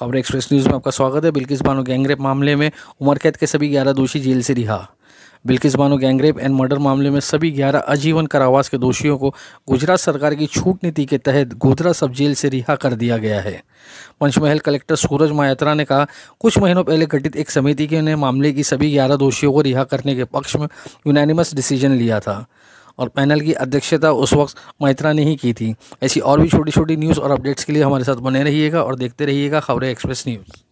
खबर express news में आपका स्वागत है बिल्किस बानो गैंगरेप मामले में उमर कैद के सभी ग्यारह दोषी जेल से रिहा Bilkis Bano gangrape and murder मामले में सभी ग्यारह आजीवन कारावास के दोषियों को गुजरात सरकार की छूट नीति के तहत गोधरा सब जेल से रिहा कर दिया गया है पंचमहल कलेक्टर सूरज मायात्रा ने कहा कुछ महीनों पहले गठित एक समिति ने मामले की सभी ग्यारह दोषियों को रिहा करने के पक्ष में यूनानिमस डिसीजन लिया था और पैनल की अध्यक्षता उस वक्त मैत्रा ने ही की थी ऐसी और भी छोटी छोटी न्यूज़ और अपडेट्स के लिए हमारे साथ बने रहिएगा और देखते रहिएगा खबरें एक्सप्रेस न्यूज़